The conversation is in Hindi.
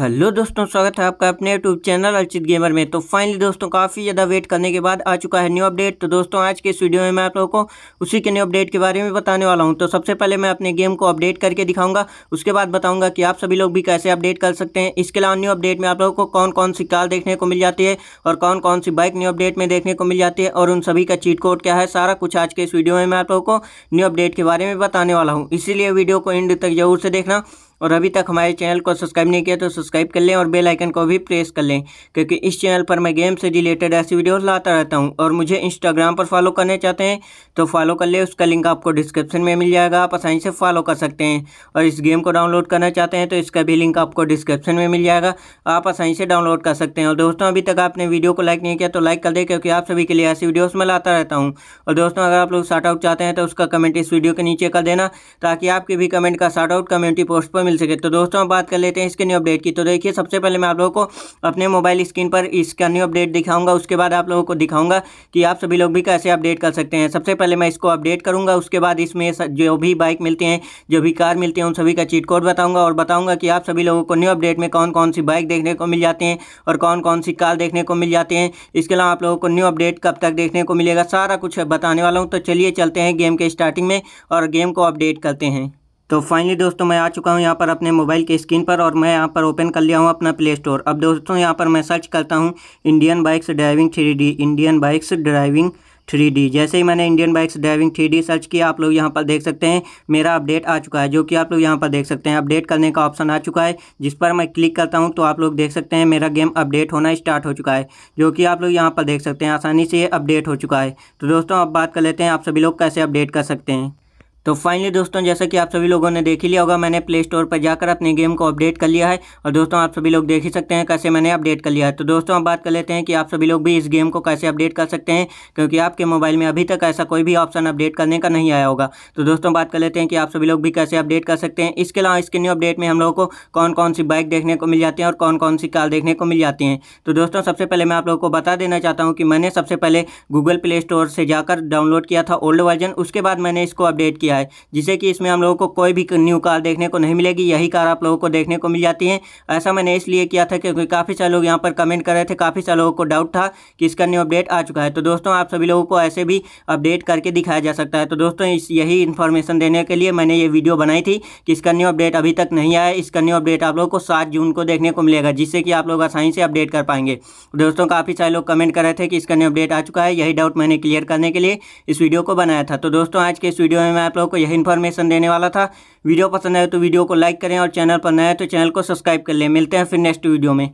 हेलो दोस्तों स्वागत है आपका अपने यूट्यूब चैनल अर्चित गेमर में तो फाइनली दोस्तों काफ़ी ज़्यादा वेट करने के बाद आ चुका है न्यू अपडेट तो दोस्तों आज के इस वीडियो में मैं आप लोगों को उसी के न्यू अपडेट के बारे में बताने वाला हूं तो सबसे पहले मैं अपने गेम को अपडेट करके दिखाऊंगा उसके बाद बताऊँगा कि आप सभी लोग भी कैसे अपडेट कर सकते हैं इसके अलावा न्यू अपडेट में आप लोगों को कौन कौन सी कार देखने को मिल जाती है और कौन कौन सी बाइक न्यू अपडेट में देखने को मिल जाती है और उन सभी का चीट कोड क्या है सारा कुछ आज के इस वीडियो में मैं आप लोगों को न्यू अपडेट के बारे में बताने वाला हूँ इसीलिए वीडियो को एंड तक जरूर से देखना और अभी तक हमारे चैनल को सब्सक्राइब नहीं किया तो सब्सक्राइब कर लें और बेल आइकन को भी प्रेस कर लें क्योंकि इस चैनल पर मैं गेम से रिलेटेड ऐसी वीडियोस लाता रहता हूं और मुझे इंस्टाग्राम पर फॉलो करने चाहते हैं तो फॉलो कर लें उसका लिंक आपको डिस्क्रिप्शन में मिल जाएगा आप आसानी से फॉलो कर सकते हैं और इस गेम को डाउनलोड करना चाहते हैं तो इसका भी लिंक आपको डिस्क्रिप्शन में मिल जाएगा आप आसानी से डाउनलोड कर सकते हैं और दोस्तों अभी तक आपने वीडियो को लाइक नहीं किया तो लाइक कर दें क्योंकि आप सभी के लिए ऐसी वीडियोज़ में लाता रहता हूँ और दोस्तों अगर आप लोग शार्ट आउट चाहते हैं तो उसका कमेंट इस वीडियो के नीचे कर देना ताकि आपके भी कमेंट का शार्ट आउट कम्युनिटी पोस्ट पर मिल सके तो दोस्तों हम बात कर लेते हैं इसके न्यू अपडेट की तो देखिए सबसे पहले मैं आप लोगों को अपने मोबाइल स्क्रीन पर इसका न्यू अपडेट दिखाऊंगा उसके बाद आप लोगों को दिखाऊंगा कि आप सभी लोग भी कैसे अपडेट कर सकते हैं सबसे पहले मैं इसको अपडेट करूँगा उसके बाद इसमें जो भी बाइक मिलते हैं जो भी कार मिलती है उन सभी का चीट कोड बताऊँगा और बताऊँगा कि आप सभी लोगों को न्यू अपडेट में कौन कौन सी बाइक देखने को मिल जाती हैं और कौन कौन सी कार देखने को मिल जाती हैं इसके अलावा आप लोगों को न्यू अपडेट कब तक देखने को मिलेगा सारा कुछ बताने वाला हूँ तो चलिए चलते हैं गेम के स्टार्टिंग में और गेम को अपडेट करते हैं तो फाइनली दोस्तों मैं आ चुका हूँ यहाँ पर अपने मोबाइल के स्क्रीन पर और मैं यहाँ पर ओपन कर लिया हूँ अपना प्ले स्टोर अब दोस्तों यहाँ पर मैं सर्च करता हूँ Indian bikes driving three Indian bikes driving three जैसे ही मैंने Indian bikes driving three search किया आप लोग यहाँ पर देख सकते हैं मेरा अपडेट आ चुका है जो कि आप लोग यहाँ पर देख सकते हैं अपडेट करने का ऑप्शन आ चुका है जिस पर मैं क्लिक करता हूँ तो आप लोग देख सकते हैं मेरा गेम अपडेट होना स्टार्ट हो चुका है जो कि आप लोग यहाँ पर देख सकते हैं आसानी से अपडेट हो चुका है तो दोस्तों अब बात कर लेते हैं आप सभी लोग कैसे अपडेट कर सकते हैं तो फाइनली दोस्तों जैसा कि आप सभी लोगों ने देख ही लिया होगा मैंने प्ले स्टोर पर जाकर अपने गेम को अपडेट कर लिया है और दोस्तों आप सभी लोग देख ही सकते हैं कैसे मैंने अपडेट कर लिया है तो दोस्तों हम बात कर लेते हैं कि आप सभी लोग भी इस गेम को कैसे अपडेट कर सकते हैं क्योंकि आपके मोबाइल में अभी तक ऐसा कोई भी ऑप्शन अपडेट करने का नहीं आया होगा तो दोस्तों बात कर लेते हैं कि आप सभी लोग भी कैसे अपडेट कर सकते हैं इसके अलावा इसके न्यू अपडेट में हम लोगों को कौन कौन सी बाइक देखने को मिल जाती है और कौन कौन सी कार देखने को मिल जाती हैं तो दोस्तों सबसे पहले मैं आप लोगों को बता देना चाहता हूँ कि मैंने सबसे पहले गूगल प्ले स्टोर से जाकर डाउनलोड किया था ओल्ड वर्जन उसके बाद मैंने इसको अपडेट किया है जिससे कि इसमें हम लोगों को कोई भी न्यू कार देखने को नहीं मिलेगी यही कार आप लोगों को देखने को मिल जाती है ऐसा मैंने इसलिए किया था क्योंकि काफ़ी सारे लोग यहाँ पर कमेंट कर रहे थे काफ़ी सारे लोगों को डाउट था कि इसका न्यू अपडेट आ चुका है तो दोस्तों आप सभी लोगों को ऐसे भी अपडेट करके दिखाया जा सकता है तो दोस्तों इस यही इन्फॉर्मेशन देने के लिए मैंने ये वीडियो बनाई थी कि इसका न्यू अपडेट अभी तक नहीं आया इसका न्यू अपडेट आप लोगों को सात जून को देखने को मिलेगा जिससे कि आप लोग आसानी से अपडेट कर पाएंगे दोस्तों काफ़ी सारे लोग कमेंट कर रहे थे कि इसका न्यू अपडेट आ चुका है यही डाउट मैंने क्लियर करने के लिए इस वीडियो को बनाया था तो दोस्तों आज के इस वीडियो में मैं आप लोगों को यही इन्फॉर्मेशन देने वाला था वीडियो पसंद आए तो वीडियो को लाइक करें और चैनल पर नए तो चैनल को सब्सक्राइब कर लें मिलते हैं फिर नेक्स्ट वीडियो में